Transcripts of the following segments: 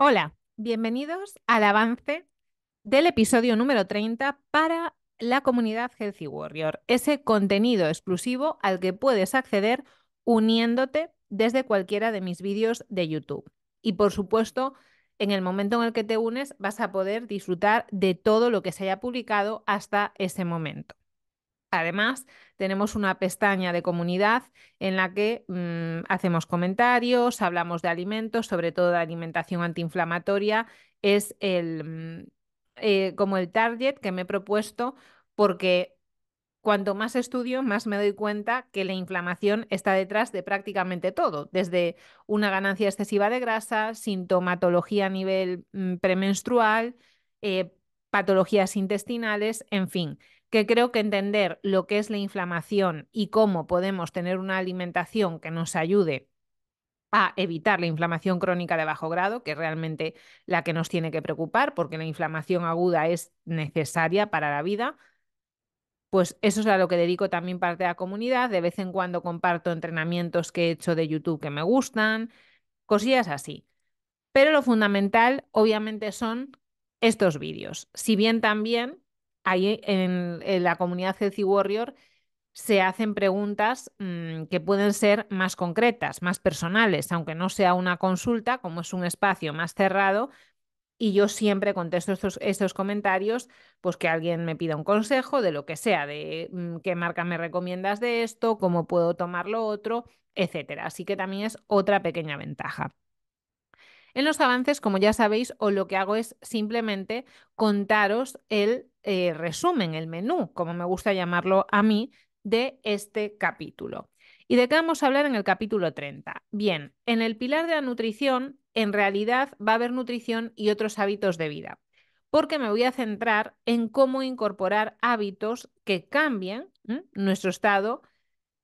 Hola, bienvenidos al avance del episodio número 30 para la comunidad Healthy Warrior, ese contenido exclusivo al que puedes acceder uniéndote desde cualquiera de mis vídeos de YouTube. Y por supuesto, en el momento en el que te unes vas a poder disfrutar de todo lo que se haya publicado hasta ese momento. Además, tenemos una pestaña de comunidad en la que mm, hacemos comentarios, hablamos de alimentos, sobre todo de alimentación antiinflamatoria. Es el, mm, eh, como el target que me he propuesto porque cuanto más estudio, más me doy cuenta que la inflamación está detrás de prácticamente todo, desde una ganancia excesiva de grasa, sintomatología a nivel mm, premenstrual, eh, patologías intestinales, en fin que creo que entender lo que es la inflamación y cómo podemos tener una alimentación que nos ayude a evitar la inflamación crónica de bajo grado, que es realmente la que nos tiene que preocupar, porque la inflamación aguda es necesaria para la vida, pues eso es a lo que dedico también parte de la comunidad. De vez en cuando comparto entrenamientos que he hecho de YouTube que me gustan, cosillas así. Pero lo fundamental, obviamente, son estos vídeos. Si bien también ahí en, la comunidad Healthy Warrior se hacen preguntas mm, que pueden ser más concretas, más personales, aunque no sea una consulta, como es un espacio más cerrado, y yo siempre contesto estos, comentarios, pues que alguien me pida un consejo de lo que sea, de mm, qué marca me recomiendas de esto, cómo puedo tomar lo otro, etcétera. Así que también es otra pequeña ventaja. En los avances, como ya sabéis, o lo que hago es simplemente contaros el eh, resumen, el menú, como me gusta llamarlo a mí, de este capítulo. ¿Y de qué vamos a hablar en el capítulo 30? Bien, en el pilar de la nutrición, en realidad va a haber nutrición y otros hábitos de vida, porque me voy a centrar en cómo incorporar hábitos que cambien nuestro estado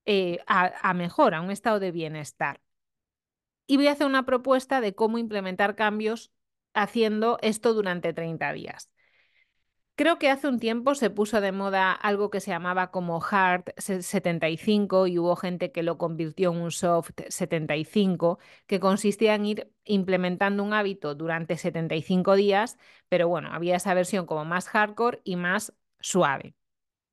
eh, a, a mejor, a un estado de bienestar y voy a hacer una propuesta de cómo implementar cambios haciendo esto durante 30 días. Creo que hace un tiempo se puso de moda algo que se llamaba como Hard 75 y hubo gente que lo convirtió en un Soft 75, que consistía en ir implementando un hábito durante 75 días, pero bueno, había esa versión como más hardcore y más suave,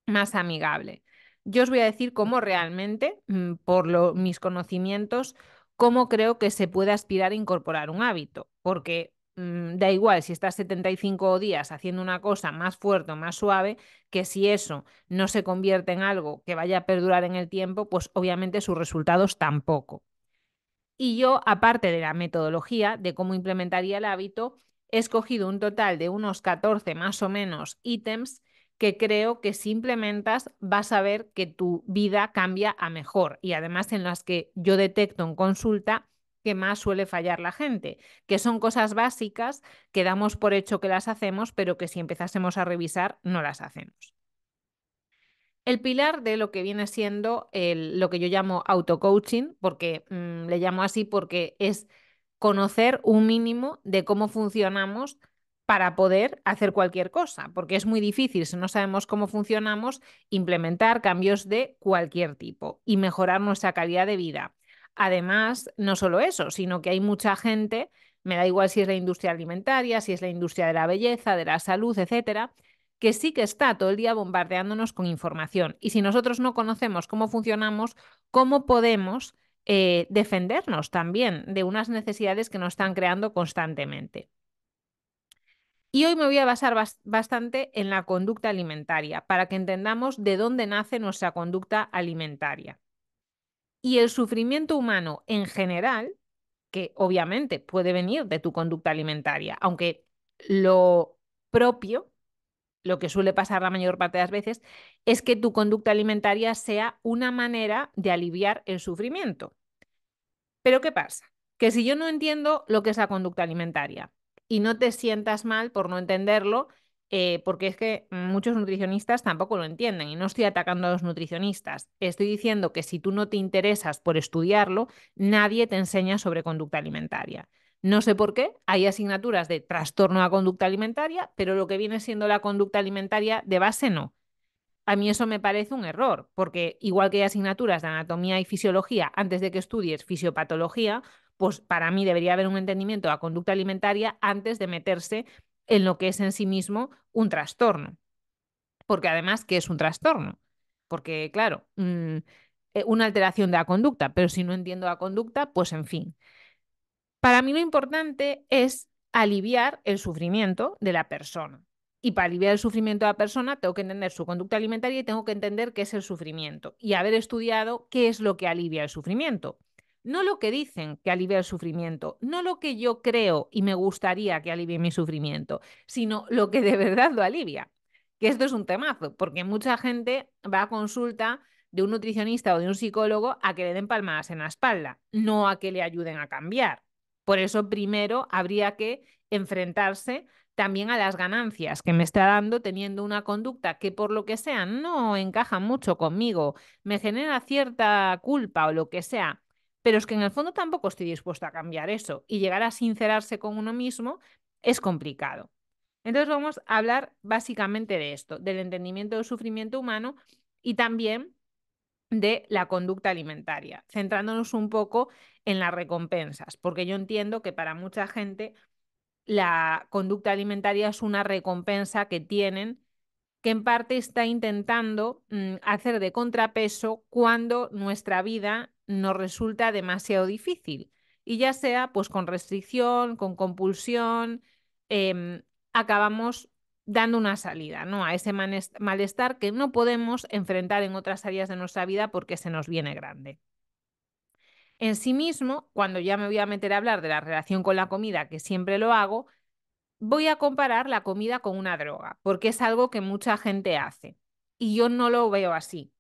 más amigable. Yo os voy a decir cómo realmente, mm, por lo, mis conocimientos, cómo creo que se puede aspirar a incorporar un hábito, porque mm, da igual si estás 75 días haciendo una cosa más fuerte o más suave, que si eso no se convierte en algo que vaya a perdurar en el tiempo, pues obviamente sus resultados tampoco. Y yo, aparte de la metodología de cómo implementaría el hábito, he escogido un total de unos 14 más o menos ítems que creo que si implementas vas a ver que tu vida cambia a mejor y además en las que yo detecto en consulta que más suele fallar la gente, que son cosas básicas que damos por hecho que las hacemos, pero que si empezásemos a revisar no las hacemos. El pilar de lo que viene siendo lo que yo llamo auto-coaching, porque mm, le llamo así porque es conocer un mínimo de cómo funcionamos para poder hacer cualquier cosa, porque es muy difícil, si no sabemos cómo funcionamos, implementar cambios de cualquier tipo y mejorar nuestra calidad de vida. Además, no solo eso, sino que hay mucha gente, me da igual si es la industria alimentaria, si es la industria de la belleza, de la salud, etcétera, que sí que está todo el día bombardeándonos con información. Y si nosotros no conocemos cómo funcionamos, ¿cómo podemos eh, defendernos también de unas necesidades que nos están creando constantemente? Y hoy me voy a basar bastante en la conducta alimentaria para que entendamos de dónde nace nuestra conducta alimentaria. Y el sufrimiento humano en general, que obviamente puede venir de tu conducta alimentaria, aunque lo propio, lo que suele pasar la mayor parte de las veces, es que tu conducta alimentaria sea una manera de aliviar el sufrimiento. Pero ¿qué pasa? Que si yo no entiendo lo que es la conducta alimentaria, y no te sientas mal por no entenderlo, eh, porque es que muchos nutricionistas tampoco lo entienden y no estoy atacando a los nutricionistas. Estoy diciendo que si tú no te interesas por estudiarlo, nadie te enseña sobre conducta alimentaria. No sé por qué, hay asignaturas de trastorno a conducta alimentaria, pero lo que viene siendo la conducta alimentaria de base no. A mí eso me parece un error, porque igual que hay asignaturas de anatomía y fisiología antes de que estudies fisiopatología, pues para mí debería haber un entendimiento de la conducta alimentaria antes de meterse en lo que es en sí mismo un trastorno. Porque además, ¿qué es un trastorno? Porque, claro, mm, eh, una alteración de la conducta, pero si no entiendo la conducta, pues en fin. Para mí lo importante es aliviar el sufrimiento de la persona. Y para aliviar el sufrimiento de la persona tengo que entender su conducta alimentaria y tengo que entender qué es el sufrimiento y haber estudiado qué es lo que alivia el sufrimiento. No lo que dicen que alivia el sufrimiento, no lo que yo creo y me gustaría que alivie mi sufrimiento, sino lo que de verdad lo alivia. Que esto es un temazo, porque mucha gente va a consulta de un nutricionista o de un psicólogo a que le den palmadas en la espalda, no a que le ayuden a cambiar. Por eso primero habría que enfrentarse también a las ganancias que me está dando teniendo una conducta que por lo que sea no encaja mucho conmigo, me genera cierta culpa o lo que sea, pero es que en el fondo tampoco estoy dispuesto a cambiar eso y llegar a sincerarse con uno mismo es complicado. Entonces vamos a hablar básicamente de esto, del entendimiento del sufrimiento humano y también de la conducta alimentaria, centrándonos un poco en las recompensas, porque yo entiendo que para mucha gente la conducta alimentaria es una recompensa que tienen que en parte está intentando mm, hacer de contrapeso cuando nuestra vida nos resulta demasiado difícil. Y ya sea pues con restricción, con compulsión, em, acabamos dando una salida ¿no? a ese malestar que no podemos enfrentar en otras áreas de nuestra vida porque se nos viene grande. En sí mismo, cuando ya me voy a meter a hablar de la relación con la comida, que siempre lo hago, voy a comparar la comida con una droga, porque es algo que mucha gente hace y yo no lo veo así.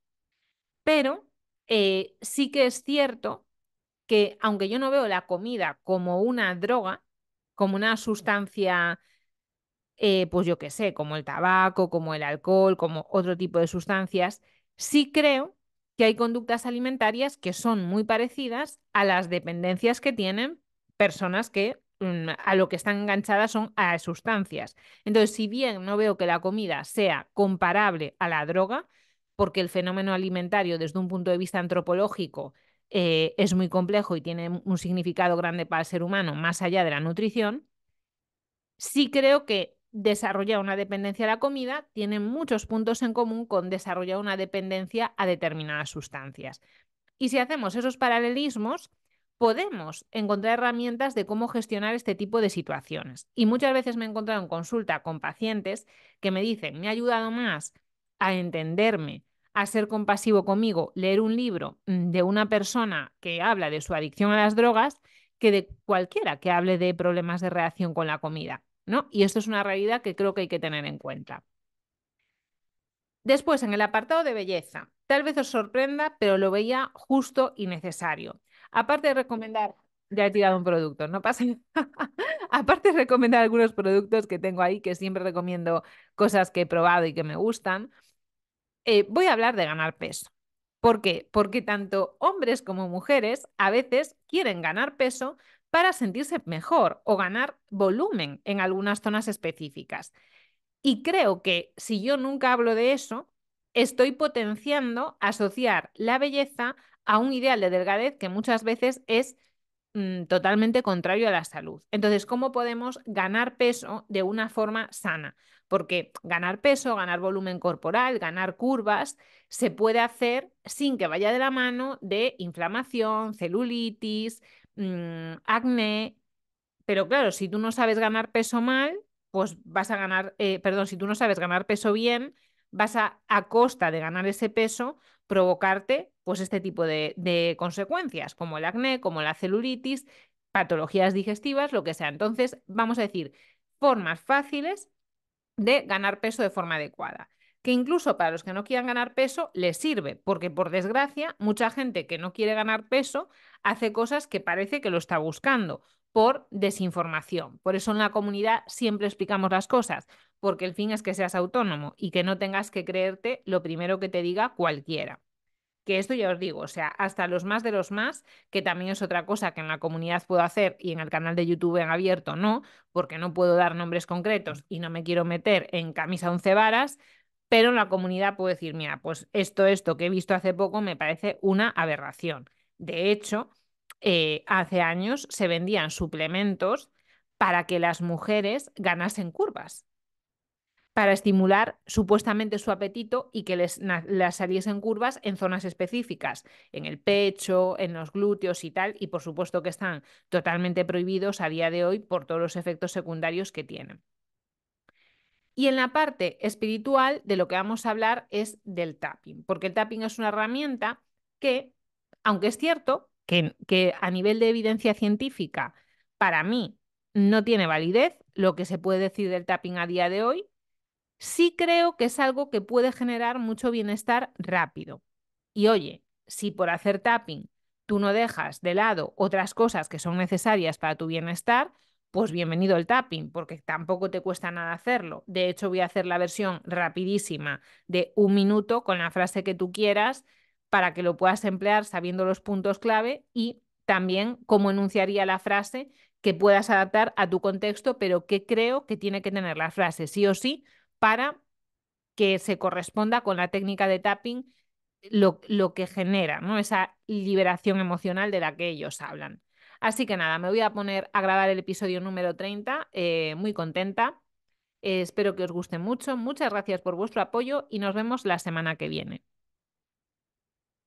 Pero eh, sí que es cierto que aunque yo no veo la comida como una droga, como una sustancia, eh, pues yo qué sé, como el tabaco, como el alcohol, como otro tipo de sustancias, sí creo que hay conductas alimentarias que son muy parecidas a las dependencias que tienen personas que mm, a lo que están enganchadas son a sustancias. Entonces, si bien no veo que la comida sea comparable a la droga, porque el fenómeno alimentario desde un punto de vista antropológico eh, es muy complejo y tiene un significado grande para el ser humano, más allá de la nutrición, sí creo que desarrollar una dependencia a la comida tiene muchos puntos en común con desarrollar una dependencia a determinadas sustancias. Y si hacemos esos paralelismos, podemos encontrar herramientas de cómo gestionar este tipo de situaciones. Y muchas veces me he encontrado en consulta con pacientes que me dicen, me ha ayudado más a entenderme a ser compasivo conmigo, leer un libro mm, de una persona que habla de su adicción a las drogas que de cualquiera que hable de problemas de reacción con la comida, ¿no? Y esto es una realidad que creo que hay que tener en cuenta. Después, en el apartado de belleza, tal vez os sorprenda, pero lo veía justo y necesario. Aparte de recomendar, ya he tirado un producto, no pasa Aparte de recomendar algunos productos que tengo ahí, que siempre recomiendo cosas que he probado y que me gustan, eh, voy a hablar de ganar peso. ¿Por qué? Porque tanto hombres como mujeres a veces quieren ganar peso para sentirse mejor o ganar volumen en algunas zonas específicas. Y creo que si yo nunca hablo de eso, estoy potenciando asociar la belleza a un ideal de delgadez que muchas veces es mm, totalmente contrario a la salud. Entonces, ¿cómo podemos ganar peso de una forma sana? porque ganar peso, ganar volumen corporal, ganar curvas, se puede hacer sin que vaya de la mano de inflamación, celulitis, mm, acné. Pero claro, si tú no sabes ganar peso mal, pues vas a ganar, eh, perdón, si tú no sabes ganar peso bien, vas a, a costa de ganar ese peso, provocarte pues este tipo de, consecuencias, como el acné, como la celulitis, patologías digestivas, lo que sea. Entonces, vamos a decir, formas fáciles de ganar peso de forma adecuada que incluso para los que no quieran ganar peso les sirve, porque por desgracia mucha gente que no quiere ganar peso hace cosas que parece que lo está buscando por desinformación. Por eso en la comunidad siempre explicamos las cosas, porque el fin es que seas autónomo y que no tengas que creerte lo primero que te diga cualquiera que esto ya os digo, o sea, hasta los más de los más, que también es otra cosa que en la comunidad puedo hacer y en el canal de YouTube en abierto no, porque no puedo dar nombres concretos y no me quiero meter en camisa once varas, pero en la comunidad puedo decir, mira, pues esto, esto que he visto hace poco me parece una aberración. De hecho, eh, hace años se vendían suplementos para que las mujeres ganasen curvas para estimular supuestamente su apetito y que les, las saliesen curvas en zonas específicas, en el pecho, en los glúteos y tal, y por supuesto que están totalmente prohibidos a día de hoy por todos los efectos secundarios que tienen. Y en la parte espiritual de lo que vamos a hablar es del tapping, porque el tapping es una herramienta que, aunque es cierto que, que a nivel de evidencia científica, para mí no tiene validez, lo que se puede decir del tapping a día de hoy sí creo que es algo que puede generar mucho bienestar rápido. Y oye, si por hacer tapping tú no dejas de lado otras cosas que son necesarias para tu bienestar, pues bienvenido el tapping, porque tampoco te cuesta nada hacerlo. De hecho, voy a hacer la versión rapidísima de un minuto con la frase que tú quieras para que lo puedas emplear sabiendo los puntos clave y también cómo enunciaría la frase que puedas adaptar a tu contexto, pero que creo que tiene que tener la frase sí o sí para que se corresponda con la técnica de tapping lo, lo que genera, ¿no? Esa liberación emocional de la que ellos hablan. Así que nada, me voy a poner a grabar el episodio número 30, eh, muy contenta. Eh, espero que os guste mucho. Muchas gracias por vuestro apoyo y nos vemos la semana que viene.